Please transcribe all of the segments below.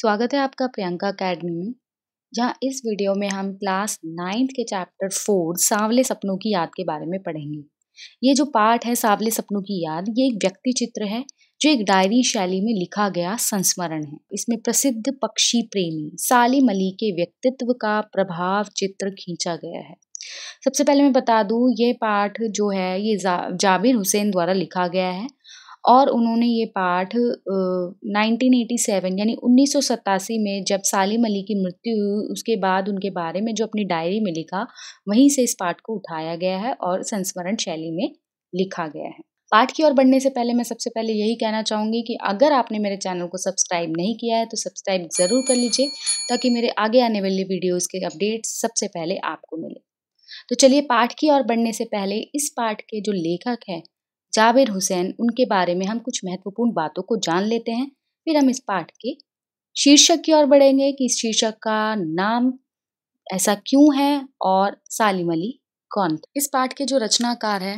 स्वागत है आपका प्रियंका अकेडमी में जहाँ इस वीडियो में हम क्लास नाइन्थ के चैप्टर फोर सांवले सपनों की याद के बारे में पढ़ेंगे ये जो पाठ है सांवले सपनों की याद ये एक व्यक्ति चित्र है जो एक डायरी शैली में लिखा गया संस्मरण है इसमें प्रसिद्ध पक्षी प्रेमी सालिम अली के व्यक्तित्व का प्रभाव चित्र खींचा गया है सबसे पहले मैं बता दूं ये पाठ जो है ये जा, जाबिर हुसैन द्वारा लिखा गया है और उन्होंने ये पाठ 1987 यानी उन्नीस में जब सालिम अली की मृत्यु हुई उसके बाद उनके बारे में जो अपनी डायरी में लिखा वहीं से इस पाठ को उठाया गया है और संस्मरण शैली में लिखा गया है पाठ की ओर बढ़ने से पहले मैं सबसे पहले यही कहना चाहूँगी कि अगर आपने मेरे चैनल को सब्सक्राइब नहीं किया है तो सब्सक्राइब ज़रूर कर लीजिए ताकि मेरे आगे आने वाले वीडियोस के अपडेट्स सबसे पहले आपको मिले तो चलिए पाठ की ओर बढ़ने से पहले इस पाठ के जो लेखक हैं जावेद हुसैन उनके बारे में हम कुछ महत्वपूर्ण बातों को जान लेते हैं फिर हम इस पाठ के शीर्षक की ओर बढ़ेंगे कि इस शीर्षक का नाम ऐसा क्यों है और सालिम अली कौन था इस पाठ के जो रचनाकार है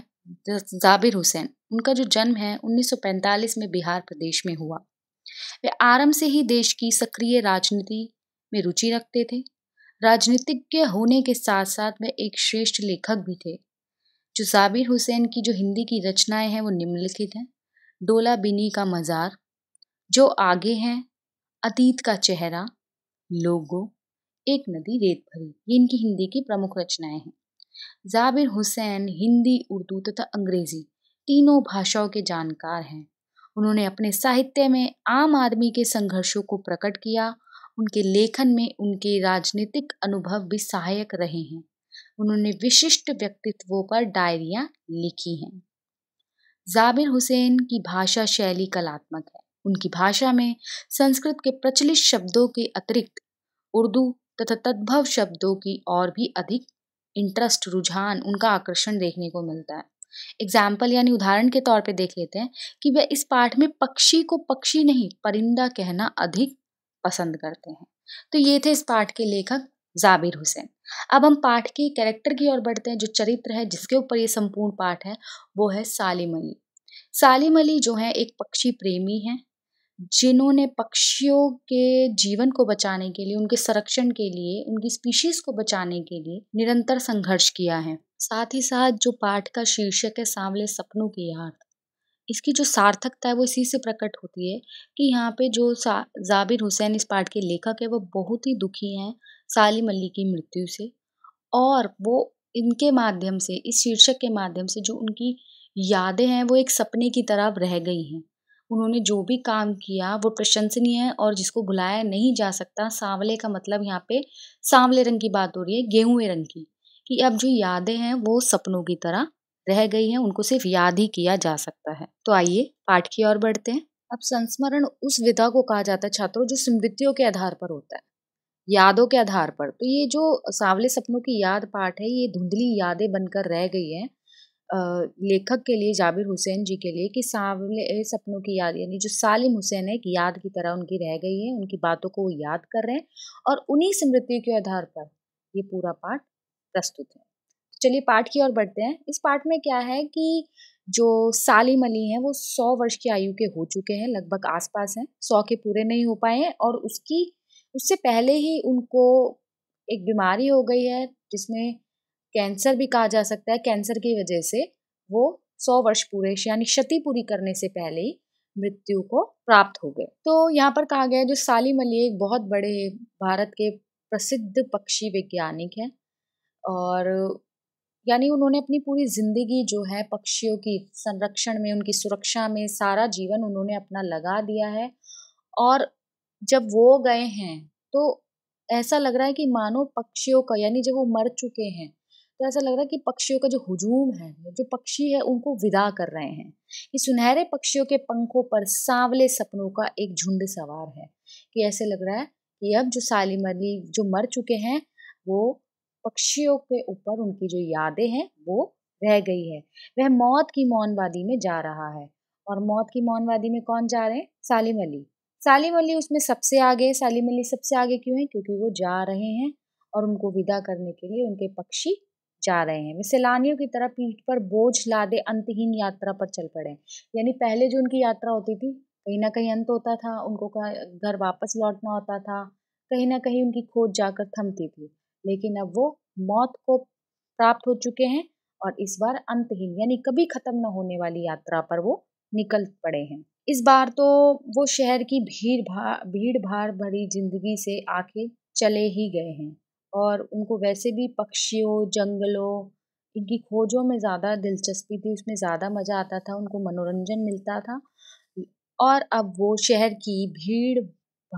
जाबिर हुसैन उनका जो जन्म है 1945 में बिहार प्रदेश में हुआ वे आरंभ से ही देश की सक्रिय राजनीति में रुचि रखते थे राजनीतिज्ञ होने के साथ साथ वे एक श्रेष्ठ लेखक भी थे जो साबिर हुसैन की जो हिंदी की रचनाएं हैं वो निम्नलिखित हैं डोला बिनी का मज़ार जो आगे हैं अतीत का चेहरा लोगो एक नदी रेत भरी ये इनकी हिंदी की प्रमुख रचनाएं हैं जाबिर हुसैन हिंदी उर्दू तथा अंग्रेजी तीनों भाषाओं के जानकार हैं उन्होंने अपने साहित्य में आम आदमी के संघर्षों को प्रकट किया उनके लेखन में उनके राजनीतिक अनुभव भी सहायक रहे हैं उन्होंने विशिष्ट व्यक्तित्वों पर डायरियां लिखी हैं जाबिर हुसैन की भाषा शैली कलात्मक है उनकी भाषा में संस्कृत के प्रचलित शब्दों के अतिरिक्त उर्दू तथा तद्भव शब्दों की और भी अधिक इंटरेस्ट रुझान उनका आकर्षण देखने को मिलता है एग्जाम्पल यानी उदाहरण के तौर पे देख लेते हैं कि वह इस पाठ में पक्षी को पक्षी नहीं परिंदा कहना अधिक पसंद करते हैं तो ये थे इस पाठ के लेखक जाबिर हुसैन अब हम पाठ के कैरेक्टर की ओर बढ़ते हैं जो चरित्र है जिसके ऊपर ये संपूर्ण पाठ है वो है सालिम अली सालिम अली जो है एक पक्षी प्रेमी हैं जिन्होंने पक्षियों के जीवन को बचाने के लिए उनके संरक्षण के लिए उनकी स्पीशीज को बचाने के लिए निरंतर संघर्ष किया है साथ ही साथ जो पाठ का शीर्षक है सांवले सपनों की याद इसकी जो सार्थकता है वो इसी से प्रकट होती है कि यहाँ पे जो जाबिर हुसैन इस पाठ के लेखक है वो बहुत ही दुखी हैं साली मल्ली की मृत्यु से और वो इनके माध्यम से इस शीर्षक के माध्यम से जो उनकी यादें हैं वो एक सपने की तरह रह गई हैं उन्होंने जो भी काम किया वो प्रशंसनीय है और जिसको भुलाया नहीं जा सकता सांवले का मतलब यहाँ पे सांवले रंग की बात हो रही है गेहूं रंग की कि अब जो यादें हैं वो सपनों की तरह रह गई हैं उनको सिर्फ याद ही किया जा सकता है तो आइए पाठ की ओर बढ़ते हैं अब संस्मरण उस विधा को कहा जाता है छात्रों जो स्मृतियों के आधार पर होता है यादों के आधार पर तो ये जो सांवले सपनों की याद पाठ है ये धुंधली यादें बनकर रह गई हैं लेखक के लिए जाबिर हुसैन जी के लिए कि सांवले सपनों की याद यानी जो सालिम हुसैन है एक याद की तरह उनकी रह गई है उनकी बातों को वो याद कर रहे हैं और उन्हीं स्मृतियों के आधार पर ये पूरा पाठ प्रस्तुत है तो चलिए पाठ की ओर बढ़ते हैं इस पाठ में क्या है कि जो सालिम अली हैं वो सौ वर्ष की आयु के हो चुके हैं लगभग आसपास हैं सौ के पूरे नहीं हो पाए हैं और उसकी उससे पहले ही उनको एक बीमारी हो गई है जिसमें कैंसर भी कहा जा सकता है कैंसर की वजह से वो सौ वर्ष पूरे यानी क्षति पूरी करने से पहले ही मृत्यु को प्राप्त हो गए तो यहाँ पर कहा गया है जो सालिम अली एक बहुत बड़े भारत के प्रसिद्ध पक्षी वैज्ञानिक हैं और यानी उन्होंने अपनी पूरी ज़िंदगी जो है पक्षियों की संरक्षण में उनकी सुरक्षा में सारा जीवन उन्होंने अपना लगा दिया है और जब वो गए हैं तो ऐसा लग रहा है कि मानो पक्षियों का यानी जब वो मर चुके हैं तो ऐसा लग रहा है कि पक्षियों का जो हुजूम है जो पक्षी है उनको विदा कर रहे हैं ये सुनहरे पक्षियों के पंखों पर सांवले सपनों का एक झुंड सवार है कि ऐसे लग रहा है कि अब जो सालिम अली जो मर चुके हैं वो पक्षियों के ऊपर उनकी जो यादें हैं वो रह गई है वह मौत की मौनवादी में जा रहा है और मौत की मौनवादी में कौन जा रहे हैं सालिम अली सालिम अली उसमें सबसे आगे सालिम अली सबसे आगे क्यों है क्योंकि वो जा रहे हैं और उनको विदा करने के लिए उनके पक्षी जा रहे हैं वे सैलानियों की तरह पीठ पर बोझ लादे अंतहीन यात्रा पर चल पड़े यानी पहले जो उनकी यात्रा होती थी कहीं ना कहीं अंत होता था उनको घर वापस लौटना होता था कहीं ना कहीं उनकी खोज जाकर थमती थी लेकिन अब वो मौत को प्राप्त हो चुके हैं और इस बार अंतहीन यानी कभी खत्म न होने वाली यात्रा पर वो निकल पड़े हैं इस बार तो वो शहर की भीड़ भा भीड़ भाड़ भरी जिंदगी से आके चले ही गए हैं और उनको वैसे भी पक्षियों जंगलों इनकी खोजों में ज़्यादा दिलचस्पी थी उसमें ज़्यादा मज़ा आता था उनको मनोरंजन मिलता था और अब वो शहर की भीड़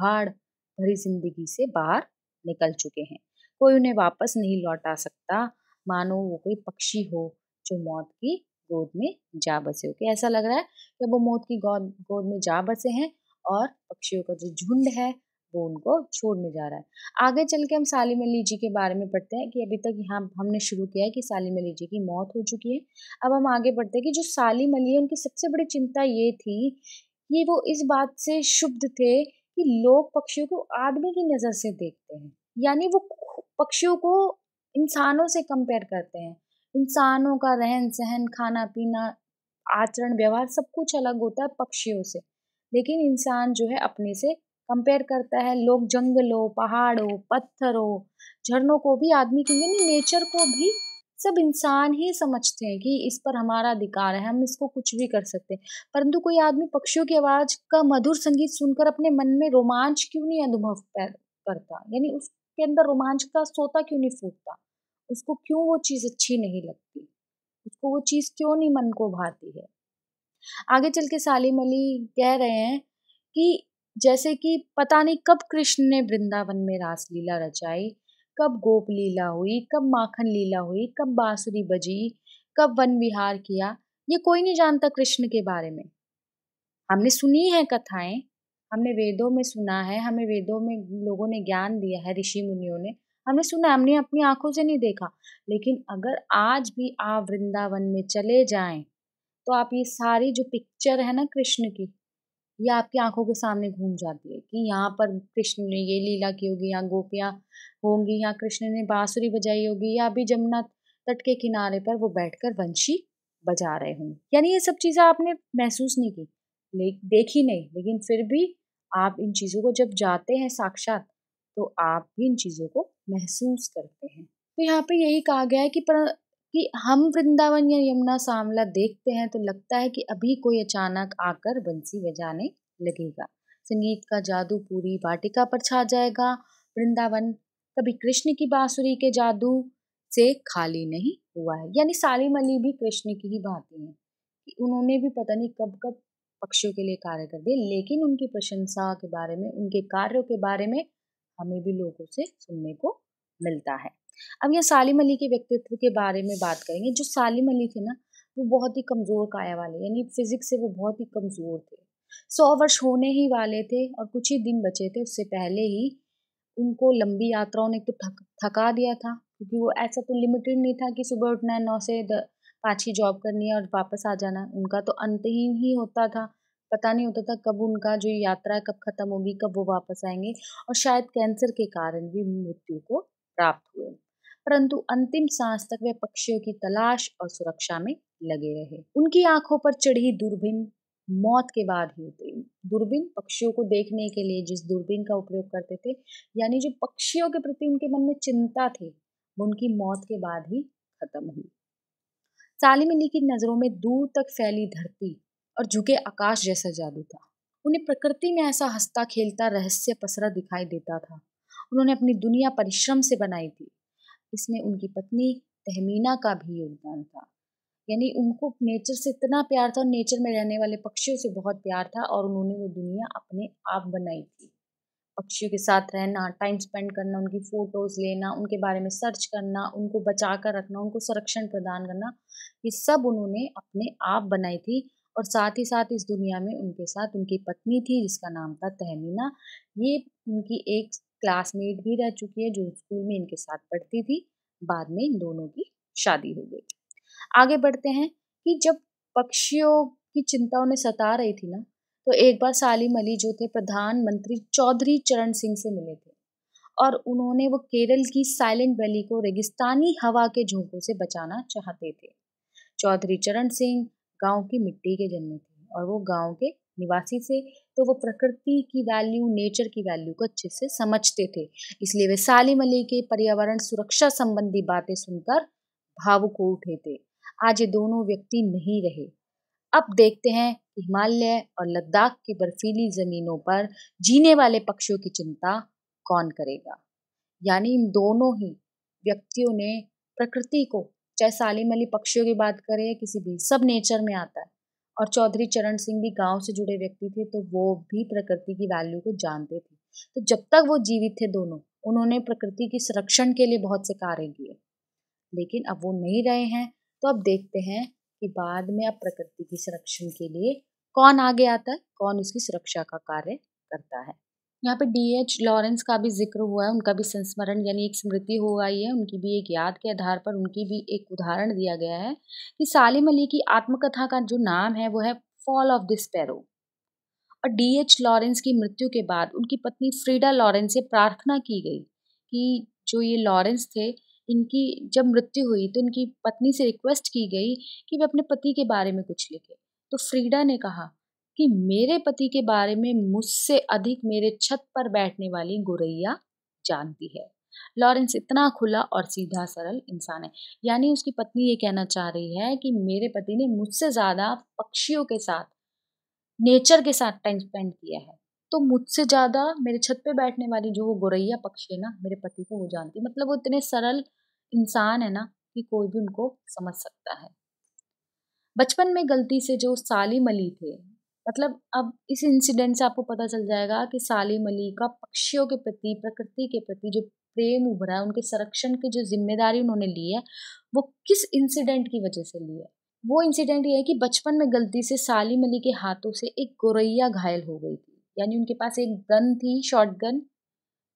भाड़ भरी जिंदगी से बाहर निकल चुके हैं कोई उन्हें वापस नहीं लौटा सकता मानो वो कोई पक्षी हो जो मौत की गोद में जा बसे ओके ऐसा लग रहा है कि वो मौत की गोद गोद में जा बसे हैं और पक्षियों का जो झुंड है वो उनको छोड़ने जा रहा है आगे चल के हम सालिम अली जी के बारे में पढ़ते हैं कि अभी तक यहाँ हमने शुरू किया है कि सालिम अली जी की मौत हो चुकी है अब हम आगे बढ़ते हैं कि जो सालिम अली है उनकी सबसे बड़ी चिंता ये थी कि वो इस बात से शुद्ध थे कि लोग पक्षियों को आदमी की नज़र से देखते हैं यानी वो पक्षियों को इंसानों से कंपेयर करते हैं इंसानों का रहन सहन खाना पीना आचरण व्यवहार सब कुछ अलग होता है पक्षियों से लेकिन इंसान जो है अपने से कंपेयर करता है लोग जंगलों पहाड़ों पत्थरों झरनों को भी आदमी कहेंगे नहीं नेचर को भी सब इंसान ही समझते हैं कि इस पर हमारा अधिकार है हम इसको कुछ भी कर सकते हैं परंतु कोई आदमी पक्षियों की आवाज़ का मधुर संगीत सुनकर अपने मन में रोमांच क्यों नहीं अनुभव करता यानी उसके अंदर रोमांच का सोता क्यों नहीं फूटता उसको क्यों वो चीज़ अच्छी नहीं लगती उसको वो चीज़ क्यों नहीं मन को भाती है आगे चल के सालिम अली कह रहे हैं कि जैसे कि पता नहीं कब कृष्ण ने वृंदावन में रासलीला रचाई कब गोप लीला हुई कब माखन लीला हुई कब बांसुरी बजी कब वन विहार किया ये कोई नहीं जानता कृष्ण के बारे में हमने सुनी है कथाएं हमने वेदों में सुना है हमें वेदों में लोगों ने ज्ञान दिया है ऋषि मुनियों ने हमने सुना हमने अपनी आंखों से नहीं देखा लेकिन अगर आज भी आप वृंदावन में चले जाएं तो आप ये सारी जो पिक्चर है ना कृष्ण की ये आपकी आंखों के सामने घूम जाती है कि यहाँ पर कृष्ण ने ये लीला की होगी यहाँ गोपियाँ होंगी यहाँ कृष्ण ने बांसुरी बजाई होगी या अभी जमुना तट के किनारे पर वो बैठकर वंशी बजा रहे होंगे यानी ये सब चीज़ें आपने महसूस नहीं की देखी नहीं लेकिन फिर भी आप इन चीज़ों को जब जाते हैं साक्षात तो आप भी इन चीज़ों को महसूस करते हैं तो यहाँ पे यही कहा गया है कि पर कि हम वृंदावन या यमुना सामला देखते हैं तो लगता है कि अभी कोई अचानक आकर बंसी बजाने लगेगा संगीत का जादू पूरी वाटिका पर छा जाएगा वृंदावन कभी कृष्ण की बांसुरी के जादू से खाली नहीं हुआ है यानी सालिम अली भी कृष्ण की ही भांति हैं कि उन्होंने भी पता नहीं कब कब पक्षियों के लिए कार्य कर दिए लेकिन उनकी प्रशंसा के बारे में उनके कार्यों के बारे में हमें भी लोगों से सुनने को मिलता है अब यह सालिम अली के व्यक्तित्व के बारे में बात करेंगे जो सालिम अली थे ना वो बहुत ही कमज़ोर काया वाले यानी फिजिक्स से वो बहुत ही कमज़ोर थे सौ वर्ष होने ही वाले थे और कुछ ही दिन बचे थे उससे पहले ही उनको लंबी यात्राओं ने तो थक थका दिया था क्योंकि वो ऐसा तो लिमिटेड नहीं था कि सुबह उठना है नौ से पाँच की जॉब करनी है और वापस आ जाना उनका तो अंतहीन ही होता था पता नहीं होता था कब उनका जो यात्रा कब खत्म होगी कब वो वापस आएंगे और शायद कैंसर के कारण भी मृत्यु को प्राप्त हुए परंतु अंतिम सांस तक वे पक्षियों की तलाश और सुरक्षा में लगे रहे उनकी आंखों पर चढ़ी दूरबीन मौत के बाद ही उतरी दूरबीन पक्षियों को देखने के लिए जिस दूरबीन का उपयोग करते थे यानी जो पक्षियों के प्रति उनके मन में चिंता थी वो उनकी मौत के बाद ही खत्म हुई सालिम अली की नज़रों में दूर तक फैली धरती और झुके आकाश जैसा जादू था उन्हें प्रकृति में ऐसा हंसता खेलता रहस्य पसरा दिखाई देता था उन्होंने अपनी दुनिया परिश्रम से बनाई थी इसमें उनकी पत्नी तहमीना का भी योगदान था यानी उनको नेचर से इतना प्यार था और नेचर में रहने वाले पक्षियों से बहुत प्यार था और उन्होंने वो दुनिया अपने आप बनाई थी पक्षियों के साथ रहना टाइम स्पेंड करना उनकी फ़ोटोज़ लेना उनके बारे में सर्च करना उनको बचा कर रखना उनको संरक्षण प्रदान करना ये सब उन्होंने अपने आप बनाई थी और साथ ही साथ इस दुनिया में उनके साथ उनकी पत्नी थी जिसका नाम था तहमीना ये उनकी एक क्लासमेट भी रह चुकी है जो स्कूल में इनके साथ पढ़ती थी बाद में इन दोनों की शादी हो गई आगे बढ़ते हैं कि जब पक्षियों की चिंता उन्हें सता रही थी ना तो एक बार सालिम अली जो थे प्रधानमंत्री चौधरी चरण सिंह से मिले थे और उन्होंने वो केरल की साइलेंट वैली को रेगिस्तानी हवा के झोंकों से बचाना चाहते थे चौधरी चरण सिंह गांव की मिट्टी के जन्मे थे और वो गांव के निवासी थे तो वो प्रकृति की वैल्यू नेचर की वैल्यू को अच्छे से समझते थे इसलिए वे सालिम अली के पर्यावरण सुरक्षा संबंधी बातें सुनकर भावुक हो उठे थे आज ये दोनों व्यक्ति नहीं रहे अब देखते हैं कि हिमालय और लद्दाख की बर्फीली जमीनों पर जीने वाले पक्षियों की चिंता कौन करेगा यानी इन दोनों ही व्यक्तियों ने प्रकृति को चाहे साली मली पक्षियों की बात करें या किसी भी सब नेचर में आता है और चौधरी चरण सिंह भी गांव से जुड़े व्यक्ति थे तो वो भी प्रकृति की वैल्यू को जानते थे तो जब तक वो जीवित थे दोनों उन्होंने प्रकृति की संरक्षण के लिए बहुत से कार्य किए लेकिन अब वो नहीं रहे हैं तो अब देखते हैं कि बाद में अब प्रकृति की संरक्षण के लिए कौन आगे आता है कौन उसकी सुरक्षा का कार्य करता है यहाँ पे डी एच लॉरेंस का भी जिक्र हुआ है उनका भी संस्मरण यानी एक स्मृति हो आई है उनकी भी एक याद के आधार पर उनकी भी एक उदाहरण दिया गया है कि सालिम अली की आत्मकथा का जो नाम है वो है फॉल ऑफ द स्पैरो और डी एच लॉरेंस की मृत्यु के बाद उनकी पत्नी फ्रीडा लॉरेंस से प्रार्थना की गई कि जो ये लॉरेंस थे इनकी जब मृत्यु हुई तो इनकी पत्नी से रिक्वेस्ट की गई कि वे अपने पति के बारे में कुछ लिखे तो फ्रीडा ने कहा कि मेरे पति के बारे में मुझसे अधिक मेरे छत पर बैठने वाली गोरैया जानती है लॉरेंस इतना खुला और सीधा सरल इंसान है यानी उसकी पत्नी ये कहना चाह रही है कि मेरे पति ने मुझसे ज़्यादा पक्षियों के साथ नेचर के साथ टाइम स्पेंड किया है तो मुझसे ज़्यादा मेरे छत पे बैठने वाली जो वो गोरैया पक्षी है ना मेरे पति को वो जानती मतलब वो इतने सरल इंसान है ना कि कोई भी उनको समझ सकता है बचपन में गलती से जो साली मली थे मतलब अब इस इंसिडेंट से आपको पता चल जाएगा कि सालिम अली का पक्षियों के प्रति प्रकृति के प्रति जो प्रेम उभरा है उनके संरक्षण की जो जिम्मेदारी उन्होंने ली है वो किस इंसिडेंट की वजह से ली है वो इंसिडेंट ये है कि बचपन में गलती से सालिम अली के हाथों से एक गोरैया घायल हो गई थी यानी उनके पास एक गन थी शॉर्ट गन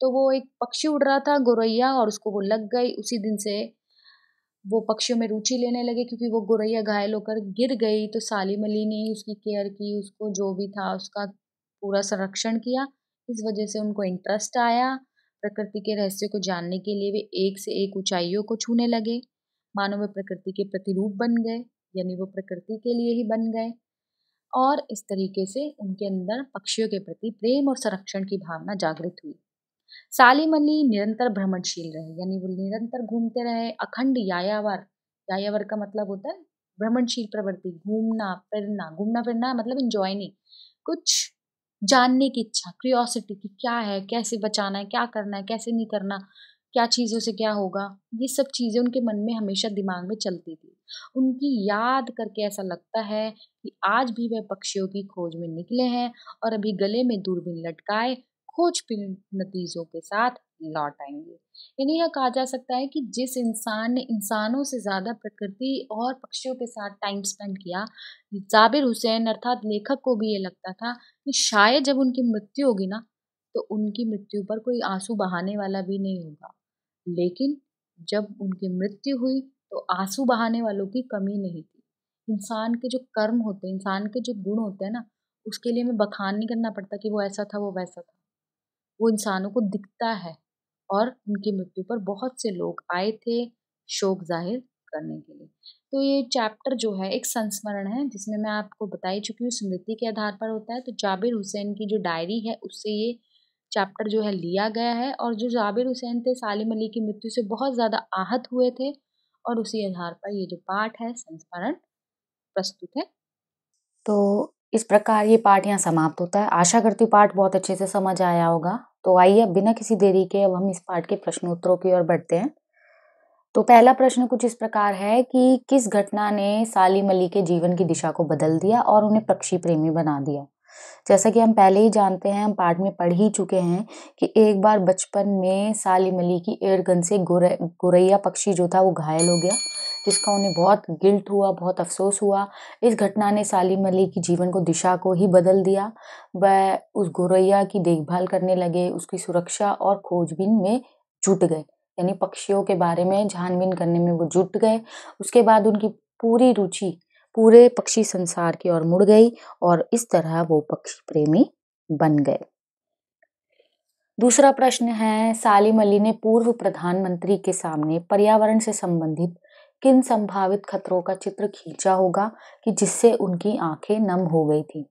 तो वो एक पक्षी उड़ रहा था गोरैया और उसको वो लग गई उसी दिन से वो पक्षियों में रुचि लेने लगे क्योंकि वो गुरैया घायल होकर गिर गई तो सालिम अली ने उसकी केयर की उसको जो भी था उसका पूरा संरक्षण किया इस वजह से उनको इंटरेस्ट आया प्रकृति के रहस्य को जानने के लिए वे एक से एक ऊंचाइयों को छूने लगे मानो वे प्रकृति के प्रतिरूप बन गए यानी वो प्रकृति के लिए ही बन गए और इस तरीके से उनके अंदर पक्षियों के प्रति प्रेम और संरक्षण की भावना जागृत हुई सालिम अली निरंतर भ्रमणशील रहे यानी वो निरंतर घूमते रहे अखंड यायावर यायावर का मतलब होता है भ्रमणशील प्रवृत्ति घूमना फिरना घूमना फिरना मतलब इंजॉय नहीं कुछ जानने की इच्छा क्रियोसिटी की क्या है कैसे बचाना है क्या करना है कैसे नहीं करना क्या चीज़ों से क्या होगा ये सब चीज़ें उनके मन में हमेशा दिमाग में चलती थी उनकी याद करके ऐसा लगता है कि आज भी वह पक्षियों की खोज में निकले हैं और अभी गले में दूरबीन लटकाए खोज नतीजों के साथ लौट आएंगे यानी यह कहा जा सकता है कि जिस इंसान ने इंसानों से ज़्यादा प्रकृति और पक्षियों के साथ टाइम स्पेंड किया जाबिर हुसैन अर्थात लेखक को भी ये लगता था कि शायद जब उनकी मृत्यु होगी ना तो उनकी मृत्यु पर कोई आंसू बहाने वाला भी नहीं होगा लेकिन जब उनकी मृत्यु हुई तो आंसू बहाने वालों की कमी नहीं थी इंसान के जो कर्म होते हैं इंसान के जो गुण होते हैं ना उसके लिए हमें बखान नहीं करना पड़ता कि वो ऐसा था वो वैसा था वो इंसानों को दिखता है और उनकी मृत्यु पर बहुत से लोग आए थे शोक जाहिर करने के लिए तो ये चैप्टर जो है एक संस्मरण है जिसमें मैं आपको बता ही चुकी हूँ स्मृति के आधार पर होता है तो जाबिर हुसैन की जो डायरी है उससे ये चैप्टर जो है लिया गया है और जो जाबिर हुसैन थे सालिम अली की मृत्यु से बहुत ज़्यादा आहत हुए थे और उसी आधार पर ये जो पाठ है संस्मरण प्रस्तुत है तो इस प्रकार ये पाठ यहाँ समाप्त होता है आशा करती हूँ पाठ बहुत अच्छे से समझ आया होगा तो आइए अब बिना किसी देरी के अब हम इस पाठ के प्रश्नोत्तरों की ओर बढ़ते हैं तो पहला प्रश्न कुछ इस प्रकार है कि किस घटना ने सालिम अली के जीवन की दिशा को बदल दिया और उन्हें पक्षी प्रेमी बना दिया जैसा कि हम पहले ही जानते हैं हम पाठ में पढ़ ही चुके हैं कि एक बार बचपन में सालिम अली की एयरगन से गुरैया पक्षी जो था वो घायल हो गया जिसका उन्हें बहुत गिल्ट हुआ बहुत अफसोस हुआ इस घटना ने सालिम अली की जीवन को दिशा को ही बदल दिया वह उस गोरैया की देखभाल करने लगे उसकी सुरक्षा और खोजबीन में जुट गए यानी पक्षियों के बारे में छानबीन करने में वो जुट गए उसके बाद उनकी पूरी रुचि पूरे पक्षी संसार की ओर मुड़ गई और इस तरह वो पक्षी प्रेमी बन गए दूसरा प्रश्न है सालिम अली ने पूर्व प्रधानमंत्री के सामने पर्यावरण से संबंधित किन संभावित खतरों का चित्र खींचा होगा कि जिससे उनकी आंखें नम हो गई थी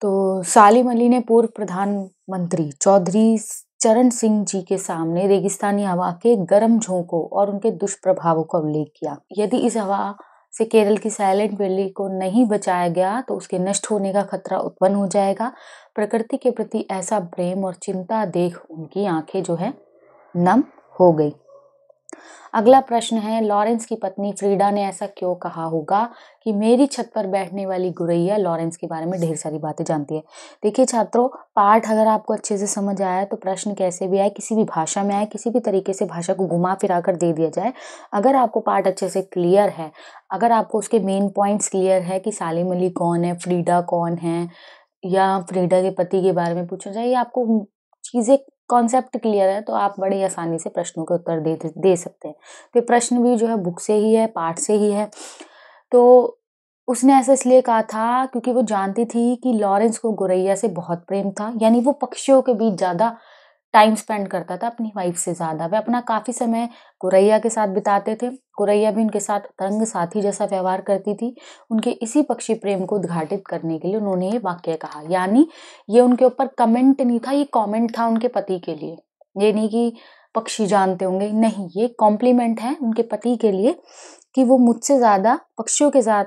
तो सालिम अली ने पूर्व प्रधानमंत्री चौधरी चरण सिंह जी के सामने रेगिस्तानी हवा के गर्म झोंकों और उनके दुष्प्रभावों का उल्लेख किया यदि इस हवा से केरल की साइलेंट वैली को नहीं बचाया गया तो उसके नष्ट होने का खतरा उत्पन्न हो जाएगा प्रकृति के प्रति ऐसा प्रेम और चिंता देख उनकी आंखें जो है नम हो गई अगला प्रश्न है लॉरेंस की पत्नी फ्रीडा ने ऐसा क्यों कहा होगा कि मेरी छत पर बैठने वाली गुरैया लॉरेंस के बारे में ढेर सारी बातें जानती है देखिए छात्रों पाठ अगर आपको अच्छे से समझ आया तो प्रश्न कैसे भी आए किसी भी भाषा में आए किसी भी तरीके से भाषा को घुमा फिरा कर दे दिया जाए अगर आपको पार्ट अच्छे से क्लियर है अगर आपको उसके मेन पॉइंट्स क्लियर है कि सालिम अली कौन है फ्रीडा कौन है या फ्रीडा के पति के बारे में पूछा जाए या आपको चीज़ें कॉन्सेप्ट क्लियर है तो आप बड़ी आसानी से प्रश्नों के उत्तर दे दे सकते हैं तो प्रश्न भी जो है बुक से ही है पाठ से ही है तो उसने ऐसा इसलिए कहा था क्योंकि वो जानती थी कि लॉरेंस को गोरैया से बहुत प्रेम था यानी वो पक्षियों के बीच ज़्यादा टाइम स्पेंड करता था अपनी वाइफ से ज़्यादा वह अपना काफ़ी समय कुरैया के साथ बिताते थे कुरैया भी उनके साथ रंग साथी जैसा व्यवहार करती थी उनके इसी पक्षी प्रेम को उद्घाटित करने के लिए उन्होंने ये वाक्य कहा यानी ये उनके ऊपर कमेंट नहीं था ये कमेंट था उनके पति के लिए ये नहीं कि पक्षी जानते होंगे नहीं ये कॉम्प्लीमेंट है उनके पति के लिए कि वो मुझसे ज़्यादा पक्षियों के साथ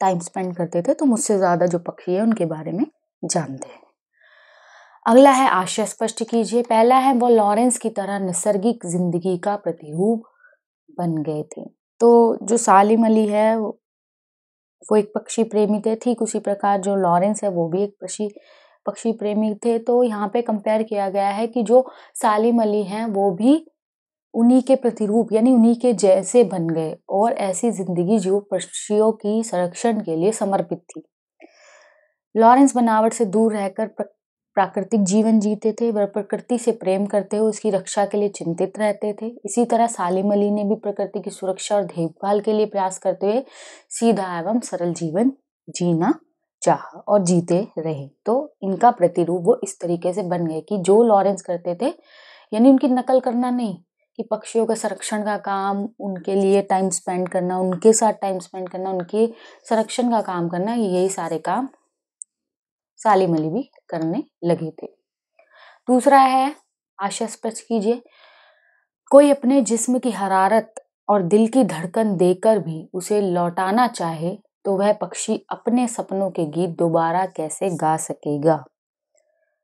टाइम स्पेंड करते थे तो मुझसे ज़्यादा जो पक्षी है उनके बारे में जानते हैं अगला है आशय स्पष्ट कीजिए पहला है वो लॉरेंस की तरह नैसर्गिक जिंदगी का प्रतिरूप बन गए थे तो जो सालिम अली है वो एक पक्षी प्रेमी थे ठीक उसी प्रकार जो लॉरेंस है वो भी एक पक्षी पक्षी प्रेमी थे तो यहाँ पे कंपेयर किया गया है कि जो सालिम अली हैं वो भी उन्हीं के प्रतिरूप यानी उन्हीं के जैसे बन गए और ऐसी जिंदगी जो पक्षियों की संरक्षण के लिए समर्पित थी लॉरेंस बनावट से दूर रहकर प्राकृतिक जीवन जीते थे वह प्रकृति से प्रेम करते हुए उसकी रक्षा के लिए चिंतित रहते थे इसी तरह सालिम अली ने भी प्रकृति की सुरक्षा और देखभाल के लिए प्रयास करते हुए सीधा एवं सरल जीवन जीना चाह और जीते रहे तो इनका प्रतिरूप वो इस तरीके से बन गए कि जो लॉरेंस करते थे यानी उनकी नकल करना नहीं कि पक्षियों के संरक्षण का काम उनके लिए टाइम स्पेंड करना उनके साथ टाइम स्पेंड करना उनके संरक्षण का काम करना यही सारे काम सालीमली भी करने लगे थे दूसरा है आशा स्पष्ट कीजिए कोई अपने जिस्म की हरारत और दिल की धड़कन देकर भी उसे लौटाना चाहे तो वह पक्षी अपने सपनों के गीत दोबारा कैसे गा सकेगा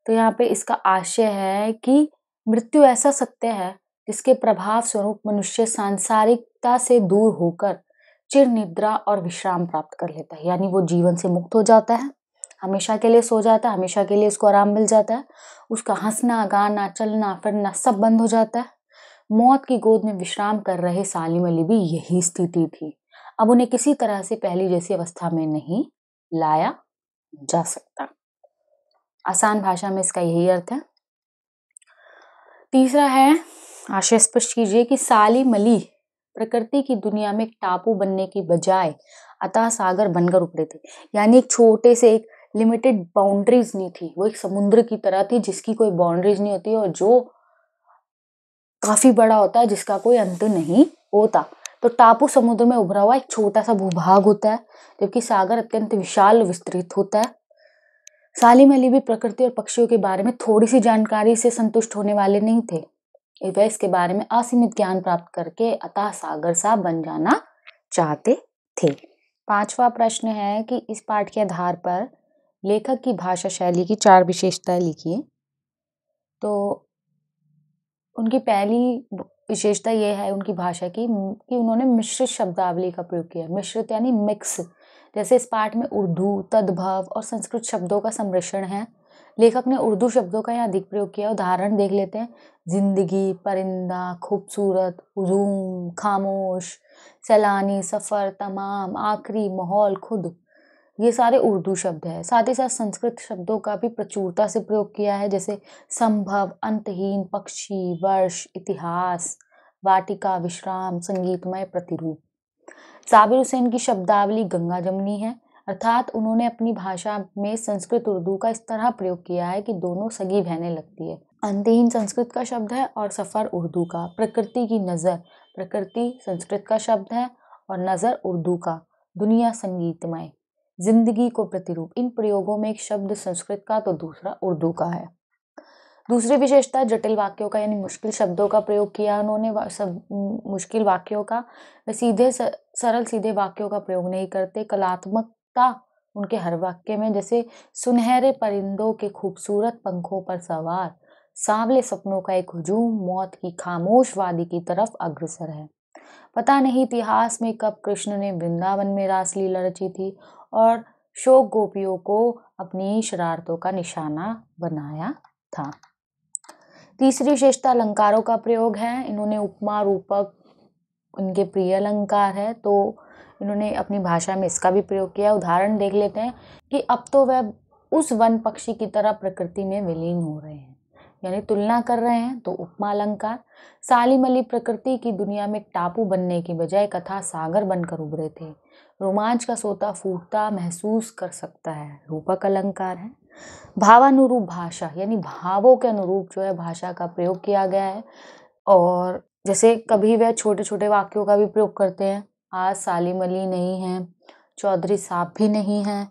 तो यहाँ पे इसका आशय है कि मृत्यु ऐसा सत्य है जिसके प्रभाव स्वरूप मनुष्य सांसारिकता से दूर होकर चिर निद्रा और विश्राम प्राप्त कर लेता है यानी वो जीवन से मुक्त हो जाता है हमेशा के लिए सो जाता है हमेशा के लिए उसको आराम मिल जाता है उसका हंसना गाना चलना फिरना सब बंद हो जाता है मौत की गोद में विश्राम कर रहे सालिम अली भी यही स्थिति थी अब उन्हें किसी तरह से पहली जैसी अवस्था में नहीं लाया जा सकता आसान भाषा में इसका यही अर्थ है तीसरा है आशय स्पष्ट कीजिए कि सालिम अली प्रकृति की दुनिया में एक टापू बनने की बजाय अता सागर बनकर उभरे थे यानी एक छोटे से एक लिमिटेड बाउंड्रीज नहीं थी वो एक समुद्र की तरह थी जिसकी कोई बाउंड्रीज नहीं होती और जो काफ़ी बड़ा होता है जिसका कोई अंत नहीं होता तो टापू समुद्र में उभरा हुआ एक छोटा सा भूभाग होता है जबकि सागर अत्यंत विशाल विस्तृत होता है सालिम अली भी प्रकृति और पक्षियों के बारे में थोड़ी सी जानकारी से संतुष्ट होने वाले नहीं थे वह इसके बारे में असीमित ज्ञान प्राप्त करके अतः सागर साहब बन जाना चाहते थे पांचवा प्रश्न है कि इस पाठ के आधार पर लेखक की भाषा शैली की चार विशेषताएं लिखी हैं तो उनकी पहली विशेषता ये है उनकी भाषा की कि उन्होंने मिश्रित शब्दावली का प्रयोग किया मिश्रित यानी मिक्स जैसे इस पाठ में उर्दू तद्भव और संस्कृत शब्दों का संरक्षण है लेखक ने उर्दू शब्दों का यहाँ अधिक प्रयोग किया उदाहरण देख लेते हैं जिंदगी परिंदा खूबसूरत हजूम खामोश सैलानी सफ़र तमाम आखिरी माहौल खुद ये सारे उर्दू शब्द है साथ ही साथ संस्कृत शब्दों का भी प्रचुरता से प्रयोग किया है जैसे संभव अंतहीन पक्षी वर्ष इतिहास वाटिका विश्राम संगीतमय प्रतिरूप साबिर हुसैन की शब्दावली गंगा जमनी है अर्थात उन्होंने अपनी भाषा में संस्कृत उर्दू का इस तरह प्रयोग किया है कि दोनों सगी बहने लगती है अंतहीन संस्कृत का शब्द है और सफ़र उर्दू का प्रकृति की नज़र प्रकृति संस्कृत का शब्द है और नज़र उर्दू का दुनिया संगीतमय जिंदगी को प्रतिरूप इन प्रयोगों में एक शब्द संस्कृत का तो दूसरा उर्दू का है दूसरी विशेषता जटिल वाक्यों का यानी मुश्किल शब्दों का प्रयोग किया उन्होंने सब मुश्किल वाक्यों का सीधे सरल सीधे वाक्यों का प्रयोग नहीं करते कलात्मकता उनके हर वाक्य में जैसे सुनहरे परिंदों के खूबसूरत पंखों पर सवार सांवले सपनों का एक हजूम मौत की खामोश वादी की तरफ अग्रसर है पता नहीं इतिहास में कब कृष्ण ने वृंदावन में रासलीला रची थी और शोक गोपियों को अपनी शरारतों का निशाना बनाया था तीसरी विशेषता अलंकारों का प्रयोग है इन्होंने उपमा रूपक उनके प्रिय अलंकार है तो इन्होंने अपनी भाषा में इसका भी प्रयोग किया उदाहरण देख लेते हैं कि अब तो वह उस वन पक्षी की तरह प्रकृति में विलीन हो रहे हैं यानी तुलना कर रहे हैं तो उपमा अलंकार सालीमली अली प्रकृति की दुनिया में टापू बनने की बजाय कथा सागर बनकर उभरे थे रोमांच का सोता फूटता महसूस कर सकता है रूपक अलंकार है भावानुरूप भाषा यानी भावों के अनुरूप जो है भाषा का प्रयोग किया गया है और जैसे कभी वह छोटे छोटे वाक्यों का भी प्रयोग करते हैं आज सालिम अली नहीं है चौधरी साहब भी नहीं हैं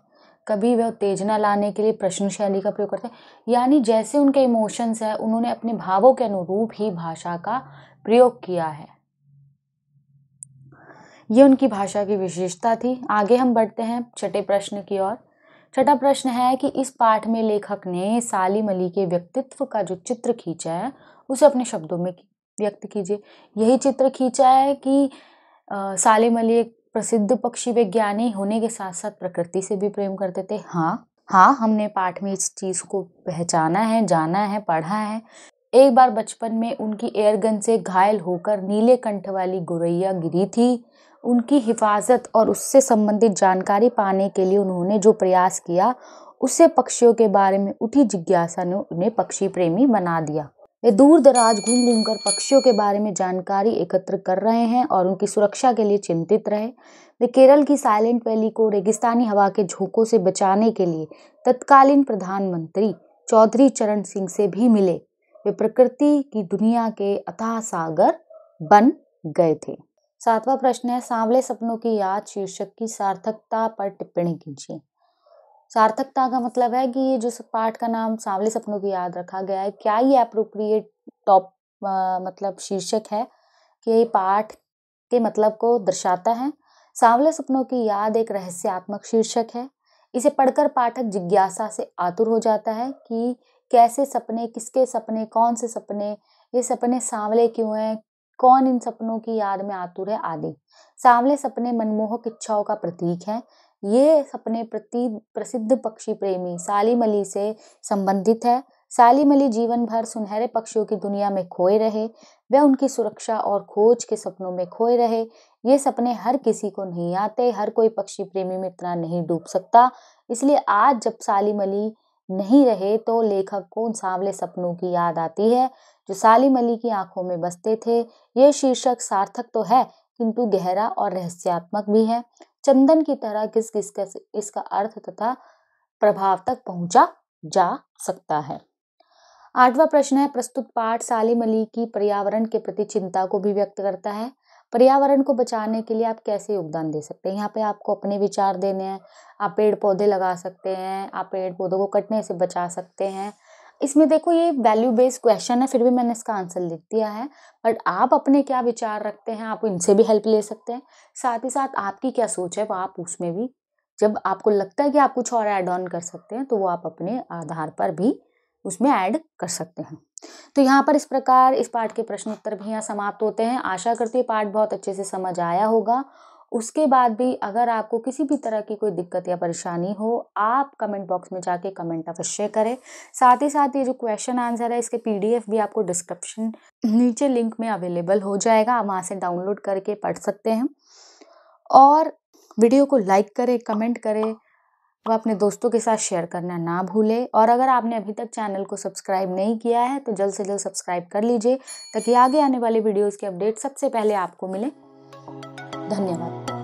कभी वह उत्तेजना लाने के लिए प्रश्न शैली का प्रयोग करते हैं यानी जैसे उनके इमोशंस हैं उन्होंने अपने भावों के अनुरूप ही भाषा का प्रयोग किया है ये उनकी भाषा की विशेषता थी आगे हम बढ़ते हैं छठे प्रश्न की ओर छठा प्रश्न है कि इस पाठ में लेखक ने सालिम अली के व्यक्तित्व का जो चित्र खींचा है उसे अपने शब्दों में व्यक्त कीजिए यही चित्र खींचा है कि आ, सालिम अली एक प्रसिद्ध पक्षी वैज्ञानिक होने के साथ साथ प्रकृति से भी प्रेम करते थे हाँ हाँ हमने पाठ में इस चीज़ को पहचाना है जाना है पढ़ा है एक बार बचपन में उनकी एयरगन से घायल होकर नीले कंठ वाली गोरैया गिरी थी उनकी हिफाजत और उससे संबंधित जानकारी पाने के लिए उन्होंने जो प्रयास किया उससे पक्षियों के बारे में उठी जिज्ञासा ने उन्हें पक्षी प्रेमी बना दिया वे दूर दराज घूम घूम कर पक्षियों के बारे में जानकारी एकत्र कर रहे हैं और उनकी सुरक्षा के लिए चिंतित रहे वे केरल की साइलेंट वैली को रेगिस्तानी हवा के झोंकों से बचाने के लिए तत्कालीन प्रधानमंत्री चौधरी चरण सिंह से भी मिले वे प्रकृति की दुनिया के अथाह सागर बन गए थे सातवां प्रश्न है सांवले सपनों की याद शीर्षक की सार्थकता पर टिप्पणी कीजिए सार्थकता का मतलब है कि ये जो पाठ का नाम सांवले सपनों की याद रखा गया है क्या ये अप्रोप्रिएट टॉप मतलब शीर्षक है कि ये पाठ के मतलब को दर्शाता है सांवले सपनों की याद एक रहस्यात्मक शीर्षक है इसे पढ़कर पाठक जिज्ञासा से आतुर हो जाता है कि कैसे सपने किसके सपने कौन से सपने ये सपने सांवले क्यों हैं कौन इन सपनों की याद में आतुर है आदि सांवले सपने मनमोहक इच्छाओं का प्रतीक हैं ये सपने प्रति प्रसिद्ध पक्षी प्रेमी सालिम अली से संबंधित है सालिम अली जीवन भर सुनहरे पक्षियों की दुनिया में खोए रहे वह उनकी सुरक्षा और खोज के सपनों में खोए रहे ये सपने हर किसी को नहीं आते हर कोई पक्षी प्रेमी में इतना नहीं डूब सकता इसलिए आज जब सालिम अली नहीं रहे तो लेखक को उन सांवले सपनों की याद आती है जो सालिम अली की आंखों में बसते थे ये शीर्षक सार्थक तो है किंतु गहरा और रहस्यात्मक भी है चंदन की तरह किस किस का इसका अर्थ तथा प्रभाव तक पहुंचा जा सकता है आठवां प्रश्न है प्रस्तुत पाठ सालिम अली की पर्यावरण के प्रति चिंता को भी व्यक्त करता है पर्यावरण को बचाने के लिए आप कैसे योगदान दे सकते हैं यहाँ पे आपको अपने विचार देने हैं आप पेड़ पौधे लगा सकते हैं आप पेड़ पौधों को कटने से बचा सकते हैं इसमें देखो ये वैल्यू बेस्ड क्वेश्चन है फिर भी मैंने इसका आंसर लिख दिया है बट आप अपने क्या विचार रखते हैं आप इनसे भी हेल्प ले सकते हैं साथ ही साथ आपकी क्या सोच है वो आप उसमें भी जब आपको लगता है कि आप कुछ और ऐड ऑन कर सकते हैं तो वो आप अपने आधार पर भी उसमें ऐड कर सकते हैं तो यहाँ पर इस प्रकार इस पाठ के प्रश्न उत्तर भी यहाँ समाप्त होते हैं आशा करती हूँ पाठ बहुत अच्छे से समझ आया होगा उसके बाद भी अगर आपको किसी भी तरह की कोई दिक्कत या परेशानी हो आप कमेंट बॉक्स में जाके कमेंट अवश्य करें साथ ही साथ ये जो क्वेश्चन आंसर है इसके पीडीएफ भी आपको डिस्क्रिप्शन नीचे लिंक में अवेलेबल हो जाएगा आप वहाँ से डाउनलोड करके पढ़ सकते हैं और वीडियो को लाइक करें कमेंट करें वो अपने दोस्तों के साथ शेयर करना ना भूले और अगर आपने अभी तक चैनल को सब्सक्राइब नहीं किया है तो जल्द से जल्द सब्सक्राइब कर लीजिए ताकि आगे आने वाले वीडियोज़ के अपडेट सबसे पहले आपको मिले धन्यवाद